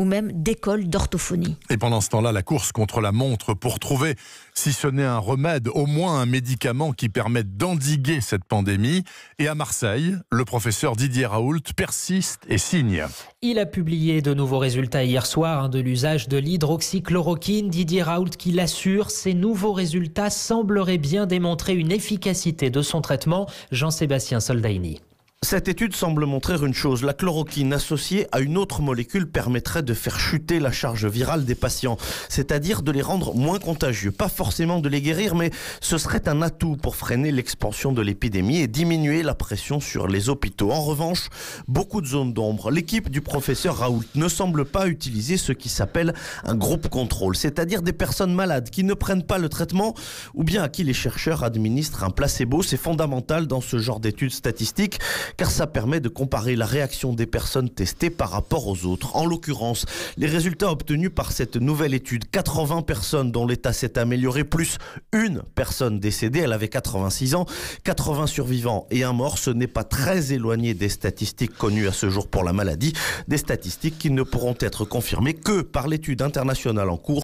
ou même d'école d'orthophonie. Et pendant ce temps-là, la course contre la montre pour trouver, si ce n'est un remède, au moins un médicament qui permette d'endiguer cette pandémie. Et à Marseille, le professeur Didier Raoult persiste et signe. Il a publié de nouveaux résultats hier soir hein, de l'usage de l'hydroxychloroquine. Didier Raoult qui l'assure, ces nouveaux résultats sembleraient bien démontrer une efficacité de son traitement. Jean-Sébastien Soldaini. Cette étude semble montrer une chose, la chloroquine associée à une autre molécule permettrait de faire chuter la charge virale des patients, c'est-à-dire de les rendre moins contagieux, pas forcément de les guérir, mais ce serait un atout pour freiner l'expansion de l'épidémie et diminuer la pression sur les hôpitaux. En revanche, beaucoup de zones d'ombre. L'équipe du professeur Raoult ne semble pas utiliser ce qui s'appelle un groupe contrôle, c'est-à-dire des personnes malades qui ne prennent pas le traitement ou bien à qui les chercheurs administrent un placebo. C'est fondamental dans ce genre d'études statistiques car ça permet de comparer la réaction des personnes testées par rapport aux autres. En l'occurrence, les résultats obtenus par cette nouvelle étude, 80 personnes dont l'état s'est amélioré, plus une personne décédée, elle avait 86 ans, 80 survivants et un mort, ce n'est pas très éloigné des statistiques connues à ce jour pour la maladie, des statistiques qui ne pourront être confirmées que par l'étude internationale en cours